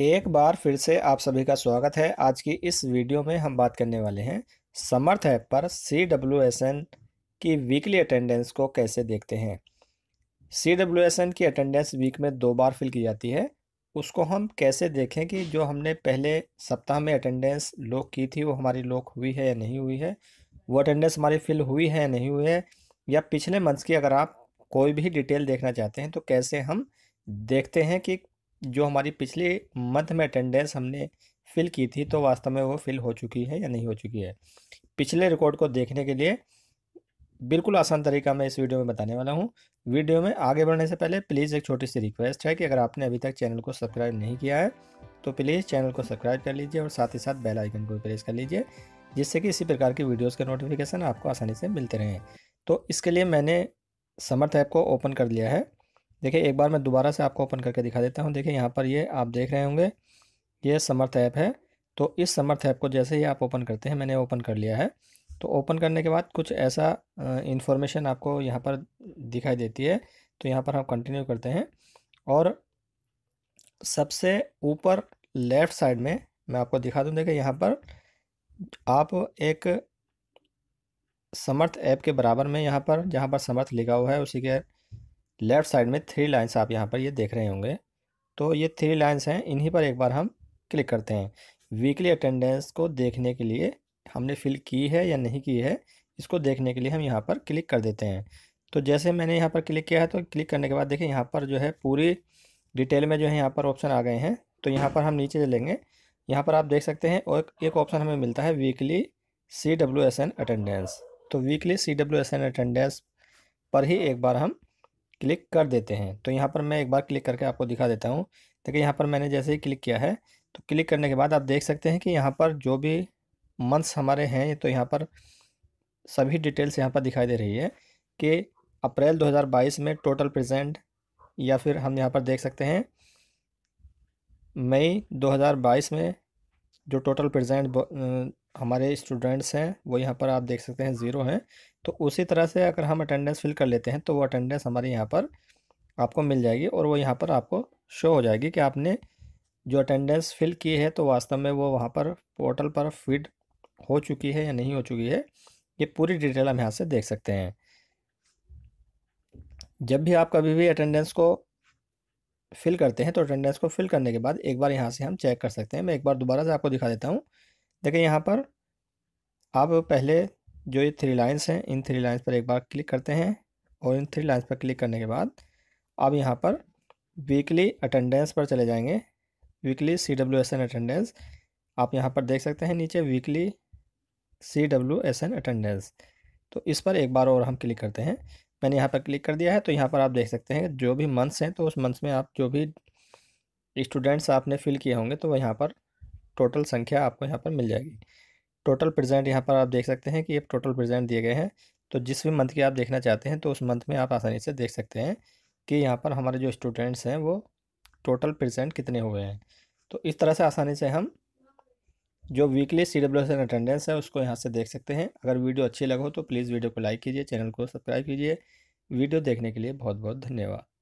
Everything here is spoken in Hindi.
एक बार फिर से आप सभी का स्वागत है आज की इस वीडियो में हम बात करने वाले हैं समर्थ ऐप पर सी डब्ल्यू एस एन की वीकली अटेंडेंस को कैसे देखते हैं सी डब्ल्यू एस एन की अटेंडेंस वीक में दो बार फिल की जाती है उसको हम कैसे देखें कि जो हमने पहले सप्ताह में अटेंडेंस लोक की थी वो हमारी लोक हुई है या नहीं हुई है वो अटेंडेंस हमारी फिल हुई है या नहीं हुई है या पिछले मंथ की अगर आप कोई भी डिटेल देखना चाहते हैं तो कैसे हम देखते हैं कि जो हमारी पिछले मंथ में अटेंडेंस हमने फिल की थी तो वास्तव में वो फिल हो चुकी है या नहीं हो चुकी है पिछले रिकॉर्ड को देखने के लिए बिल्कुल आसान तरीका मैं इस वीडियो में बताने वाला हूँ वीडियो में आगे बढ़ने से पहले प्लीज़ एक छोटी सी रिक्वेस्ट है कि अगर आपने अभी तक चैनल को सब्सक्राइब नहीं किया है तो प्लीज़ चैनल को सब्सक्राइब कर लीजिए और साथ ही साथ बेल आइकन को प्रेस कर लीजिए जिससे कि इसी प्रकार की वीडियोज़ के नोटिफिकेशन आपको आसानी से मिलते रहें तो इसके लिए मैंने समर्थ ऐप को ओपन कर लिया है देखिए एक बार मैं दोबारा से आपको ओपन करके दिखा देता हूँ देखिए यहाँ पर ये आप देख रहे होंगे ये समर्थ ऐप है तो इस समर्थ ऐप को जैसे ही आप ओपन करते हैं मैंने ओपन कर लिया है तो ओपन करने के बाद कुछ ऐसा इन्फॉर्मेशन आपको यहाँ पर दिखाई देती है तो यहाँ पर हम कंटिन्यू करते हैं और सबसे ऊपर लेफ़्ट साइड में मैं आपको दिखा दूँ देखिए यहाँ पर आप एक समर्थ ऐप के बराबर में यहाँ पर जहाँ पर समर्थ लिखा हुआ है उसी के लेफ़्ट साइड में थ्री लाइन्स आप यहाँ पर ये देख रहे होंगे तो ये थ्री लाइन्स हैं इन्हीं पर एक बार हम क्लिक करते हैं वीकली अटेंडेंस को देखने के लिए हमने फिल की है या नहीं की है इसको देखने के लिए हम यहाँ पर क्लिक कर देते हैं तो जैसे मैंने यहाँ पर क्लिक किया है तो क्लिक करने के बाद देखिए यहाँ पर जो है पूरी डिटेल में जो है यहाँ पर ऑप्शन आ गए हैं तो यहाँ पर हम नीचे चलेंगे यहाँ पर आप देख सकते हैं और एक ऑप्शन हमें मिलता है weekly C W S N attendance तो weekly C W S N attendance पर ही एक बार हम क्लिक कर देते हैं तो यहाँ पर मैं एक बार क्लिक करके आपको दिखा देता हूँ देखिए यहाँ पर मैंने जैसे ही क्लिक किया है तो क्लिक करने के बाद आप देख सकते हैं कि यहाँ पर जो भी मंथ्स हमारे हैं तो यहाँ पर सभी डिटेल्स यहाँ पर दिखाई दे रही है कि अप्रैल 2022 में टोटल प्रेजेंट या फिर हम यहाँ पर देख सकते हैं मई 2022 में जो टोटल प्रेजेंट हमारे स्टूडेंट्स हैं वो यहाँ पर आप देख सकते हैं ज़ीरो हैं तो उसी तरह से अगर हम अटेंडेंस फिल कर लेते हैं तो वो अटेंडेंस हमारे यहाँ पर आपको मिल जाएगी और वो यहाँ पर आपको शो हो जाएगी कि आपने जो अटेंडेंस फिल की है तो वास्तव में वो वहाँ पर पोर्टल पर फिड हो चुकी है या नहीं हो चुकी है ये पूरी डिटेल हम यहाँ से देख सकते हैं जब भी आप कभी भी अटेंडेंस को फिल करते हैं तो अटेंडेंस को फिल करने के बाद एक बार यहाँ से हम चेक कर सकते हैं मैं एक बार दोबारा से आपको दिखा देता हूँ देखें यहाँ पर आप पहले जो ये थ्री लाइन्स हैं इन थ्री लाइन्स पर एक बार क्लिक करते हैं और इन थ्री लाइन्स पर क्लिक करने के बाद आप यहाँ पर वीकली अटेंडेंस पर चले जाएंगे weekly C W S N attendance आप यहाँ पर देख सकते हैं नीचे weekly C W S N attendance तो इस पर एक बार और हम क्लिक करते हैं मैंने यहाँ पर क्लिक कर दिया है तो यहाँ पर आप देख सकते हैं जो भी मंथ्स हैं तो उस मंथ्स में आप जो भी स्टूडेंट्स आपने फ़िल किए होंगे तो वह यहाँ पर टोटल संख्या आपको यहाँ पर मिल जाएगी टोटल प्रेजेंट यहाँ पर आप देख सकते हैं कि ये टोटल प्रेजेंट दिए गए हैं तो जिस भी मंथ की आप देखना चाहते हैं तो उस मंथ में आप आसानी से देख सकते हैं कि यहाँ पर हमारे जो स्टूडेंट्स हैं वो टोटल प्रेजेंट कितने हुए हैं तो इस तरह से आसानी से हम जो weekly C W S attendance है उसको यहाँ से देख सकते हैं अगर वीडियो अच्छी लगे तो प्लीज़ वीडियो को लाइक कीजिए चैनल को सब्सक्राइब कीजिए वीडियो देखने के लिए बहुत बहुत धन्यवाद